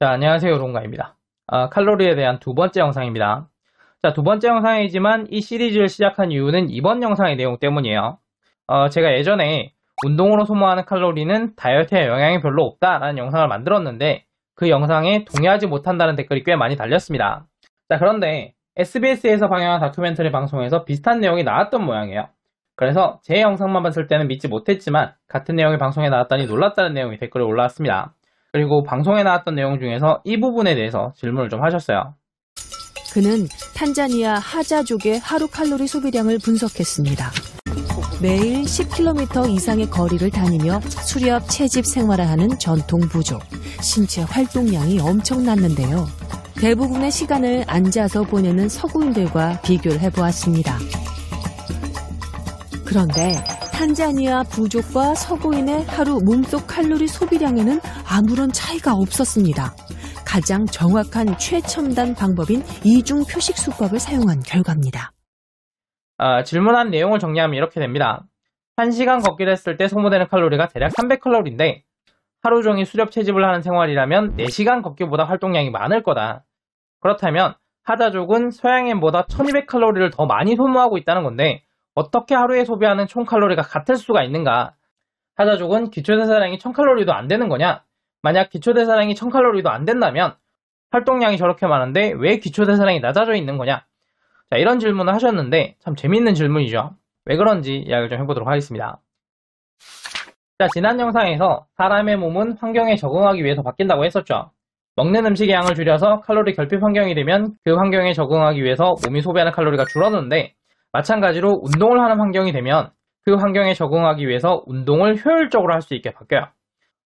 자, 안녕하세요. 롱가입니다. 아, 칼로리에 대한 두 번째 영상입니다. 자, 두 번째 영상이지만 이 시리즈를 시작한 이유는 이번 영상의 내용 때문이에요. 어, 제가 예전에 운동으로 소모하는 칼로리는 다이어트에 영향이 별로 없다라는 영상을 만들었는데 그 영상에 동의하지 못한다는 댓글이 꽤 많이 달렸습니다. 자, 그런데 SBS에서 방영한 다큐멘터리 방송에서 비슷한 내용이 나왔던 모양이에요. 그래서 제 영상만 봤을 때는 믿지 못했지만 같은 내용이 방송에 나왔다니 놀랐다는 내용이 댓글에 올라왔습니다. 그리고 방송에 나왔던 내용 중에서 이 부분에 대해서 질문을 좀 하셨어요. 그는 탄자니아 하자족의 하루 칼로리 소비량을 분석했습니다. 매일 10km 이상의 거리를 다니며 수렵 채집 생활을 하는 전통 부족. 신체 활동량이 엄청났는데요. 대부분의 시간을 앉아서 보내는 서구인들과 비교를 해보았습니다. 그런데 탄자니아 부족과 서구인의 하루 몸속 칼로리 소비량에는 아무런 차이가 없었습니다. 가장 정확한 최첨단 방법인 이중 표식 수법을 사용한 결과입니다. 어, 아, 질문한 내용을 정리하면 이렇게 됩니다. 1시간 걷기를 했을 때 소모되는 칼로리가 대략 300칼로리인데 하루 종일 수렵 채집을 하는 생활이라면 4시간 걷기보다 활동량이 많을 거다. 그렇다면 하자족은 서양인보다 1200칼로리를 더 많이 소모하고 있다는 건데 어떻게 하루에 소비하는 총 칼로리가 같을 수가 있는가? 하자족은 기초대사량이 1000칼로리도 안 되는 거냐? 만약 기초대사량이 1000칼로리도 안 된다면 활동량이 저렇게 많은데 왜 기초대사량이 낮아져 있는 거냐? 자, 이런 질문을 하셨는데 참재밌는 질문이죠. 왜 그런지 이야기를 좀 해보도록 하겠습니다. 자, 지난 영상에서 사람의 몸은 환경에 적응하기 위해서 바뀐다고 했었죠. 먹는 음식의 양을 줄여서 칼로리 결핍 환경이 되면 그 환경에 적응하기 위해서 몸이 소비하는 칼로리가 줄어드는데 마찬가지로 운동을 하는 환경이 되면 그 환경에 적응하기 위해서 운동을 효율적으로 할 수 있게 바뀌어요.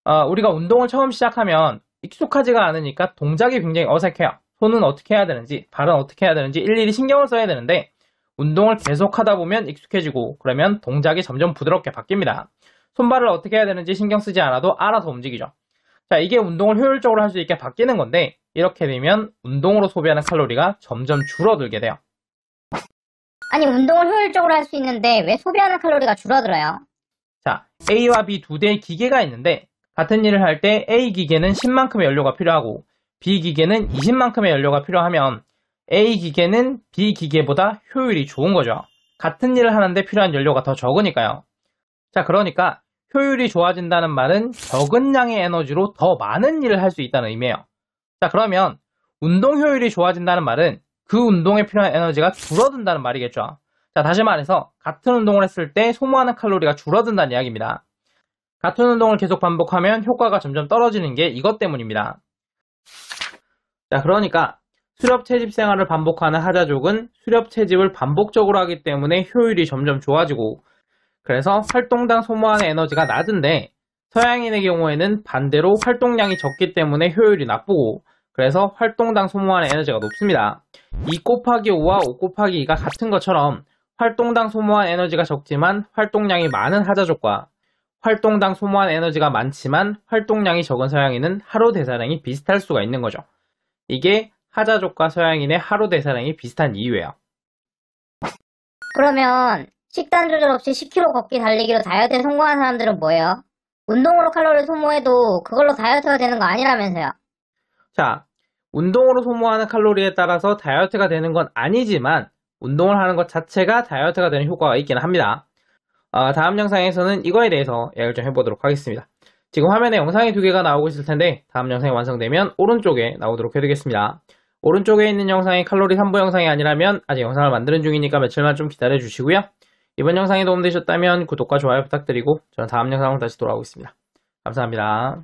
어, 우리가 운동을 처음 시작하면 익숙하지가 않으니까 동작이 굉장히 어색해요. 손은 어떻게 해야 되는지, 발은 어떻게 해야 되는지 일일이 신경을 써야 되는데 운동을 계속하다 보면 익숙해지고 그러면 동작이 점점 부드럽게 바뀝니다. 손발을 어떻게 해야 되는지 신경 쓰지 않아도 알아서 움직이죠. 자, 이게 운동을 효율적으로 할 수 있게 바뀌는 건데 이렇게 되면 운동으로 소비하는 칼로리가 점점 줄어들게 돼요. 아니 운동을 효율적으로 할 수 있는데 왜 소비하는 칼로리가 줄어들어요? 자, A와 B 두 대의 기계가 있는데 같은 일을 할 때 A 기계는 10만큼의 연료가 필요하고 B 기계는 20만큼의 연료가 필요하면 A 기계는 B 기계보다 효율이 좋은 거죠. 같은 일을 하는데 필요한 연료가 더 적으니까요. 자, 그러니까 효율이 좋아진다는 말은 적은 양의 에너지로 더 많은 일을 할 수 있다는 의미예요. 자, 그러면 운동 효율이 좋아진다는 말은 그 운동에 필요한 에너지가 줄어든다는 말이겠죠. 자, 다시 말해서 같은 운동을 했을 때 소모하는 칼로리가 줄어든다는 이야기입니다. 같은 운동을 계속 반복하면 효과가 점점 떨어지는 게 이것 때문입니다. 자, 그러니까 수렵 채집 생활을 반복하는 하자족은 수렵 채집을 반복적으로 하기 때문에 효율이 점점 좋아지고 그래서 활동당 소모하는 에너지가 낮은데 서양인의 경우에는 반대로 활동량이 적기 때문에 효율이 나쁘고 그래서 활동당 소모하는 에너지가 높습니다. 2 곱하기 5와 5 곱하기 2가 같은 것처럼 활동당 소모한 에너지가 적지만 활동량이 많은 하자족과 활동당 소모한 에너지가 많지만 활동량이 적은 서양인은 하루 대사량이 비슷할 수가 있는 거죠. 이게 하자족과 서양인의 하루 대사량이 비슷한 이유예요. 그러면 식단 조절 없이 10km 걷기 달리기로 다이어트에 성공한 사람들은 뭐예요? 운동으로 칼로리 를 소모해도 그걸로 다이어트가 되는 거 아니라면서요. 자, 운동으로 소모하는 칼로리에 따라서 다이어트가 되는 건 아니지만 운동을 하는 것 자체가 다이어트가 되는 효과가 있긴 합니다. 어, 다음 영상에서는 이거에 대해서 이야기를 좀 해보도록 하겠습니다. 지금 화면에 영상이 두 개가 나오고 있을 텐데 다음 영상이 완성되면 오른쪽에 나오도록 해두겠습니다. 오른쪽에 있는 영상이 칼로리 3부 영상이 아니라면 아직 영상을 만드는 중이니까 며칠만 좀 기다려 주시고요. 이번 영상이 도움되셨다면 구독과 좋아요 부탁드리고 저는 다음 영상으로 다시 돌아오겠습니다. 감사합니다.